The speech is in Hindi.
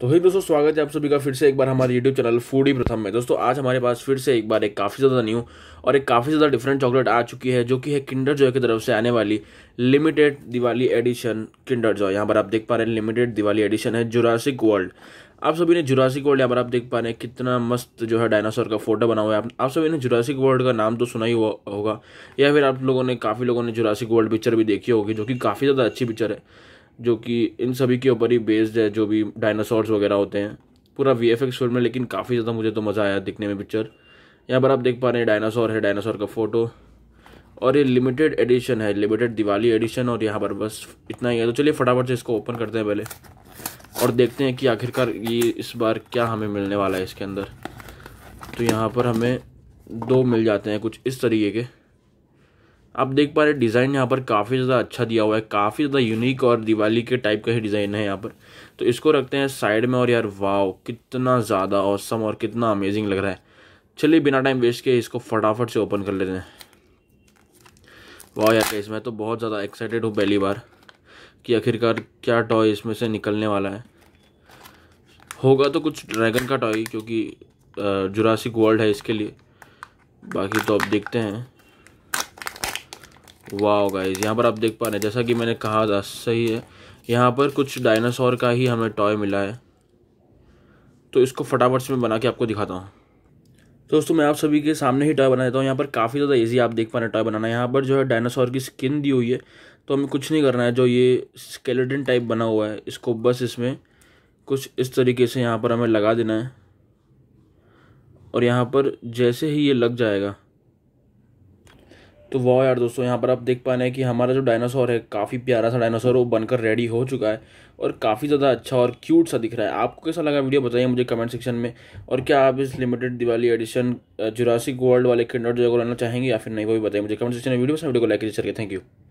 तो फिर दोस्तों स्वागत है आप सभी का फिर से एक बार हमारे यूट्यूब चैनल फूडी प्रथम में दोस्तों आज हमारे पास फिर से एक बार एक काफ़ी ज़्यादा न्यू और एक काफ़ी ज़्यादा डिफरेंट चॉकलेट आ चुकी है जो कि है किंडर जॉय की तरफ से आने वाली limited Diwali edition Kinder Joy यहाँ पर आप देख पा रहे हैं लिमिटेड दिवाली एडिशन है जुरासिक वर्ल्ड आप सभी ने जुरासिक वर्ल्ड यहाँ पर आप देख पा रहे हैं कितना मस्त जो है डायनासोर का फोटो बना हुआ है आप सभी ने जुरासिक वर्ल्ड का नाम तो सुना ही हुआ होगा या फिर आप लोगों ने काफ़ी लोगों ने जुरासिक वर्ल्ड पिक्चर भी देखी होगी जो कि काफ़ी ज़्यादा अच्छी पिक्चर है जो कि इन सभी के ऊपर ही बेस्ड है जो भी डायनासोर्स वगैरह होते हैं पूरा वी एफ एक्स फिल्म है लेकिन काफ़ी ज़्यादा मुझे तो मज़ा आया दिखने में पिक्चर यहाँ पर आप देख पा रहे हैं डायनासोर है डायनासोर का फ़ोटो और ये लिमिटेड एडिशन है लिमिटेड दिवाली एडिशन और यहाँ पर बस इतना ही है तो चलिए फटाफट से इसको ओपन करते हैं पहले और देखते हैं कि आखिरकार ये इस बार क्या हमें मिलने वाला है इसके अंदर तो यहाँ पर हमें दो मिल जाते हैं कुछ इस तरीके के आप देख पा रहे डिज़ाइन यहाँ पर काफ़ी ज़्यादा अच्छा दिया हुआ है काफ़ी ज़्यादा यूनिक और दिवाली के टाइप का ही डिज़ाइन है यहाँ पर तो इसको रखते हैं साइड में और यार वाव कितना ज़्यादा औसम और कितना अमेजिंग लग रहा है चलिए बिना टाइम वेस्ट किए इसको फटाफट से ओपन कर लेते हैं वाह यार इसमें तो बहुत ज़्यादा एक्साइटेड हूँ पहली बार कि आखिरकार क्या टॉय इसमें से निकलने वाला है होगा तो कुछ ड्रैगन का टॉय क्योंकि जुरासिक वर्ल्ड है इसके लिए बाकी तो अब देखते हैं वाह गाइज यहाँ पर आप देख पा रहे हैं जैसा कि मैंने कहा था सही है यहाँ पर कुछ डायनासोर का ही हमें टॉय मिला है तो इसको फटाफट से मैं बना के आपको दिखाता हूँ तो दोस्तों मैं आप सभी के सामने ही टॉय बना देता हूँ यहाँ पर काफ़ी ज़्यादा ईजी आप देख पा रहे हैं टॉय बनाना यहाँ पर जो है डायनासोर की स्किन दी हुई है तो हमें कुछ नहीं करना है जो ये स्केलेटन टाइप बना हुआ है इसको बस इसमें कुछ इस तरीके से यहाँ पर हमें लगा देना है और यहाँ पर जैसे ही ये लग जाएगा तो वह यार दोस्तों यहाँ पर आप देख पा रहे हैं कि हमारा जो डायनासोर है काफ़ी प्यारा सा डायनासोर वो बनकर रेडी हो चुका है और काफ़ी ज़्यादा अच्छा और क्यूट सा दिख रहा है आपको कैसा लगा वीडियो बताइए मुझे कमेंट सेक्शन में और क्या आप इस limited Diwali edition Jurassic World वाले किंडर जो लेना चाहेंगे या फिर नहीं वो भी बताइए मुझे कमेंट सेक्शन में वीडियो से वीडियो को लाइक कीजिए थैंक यू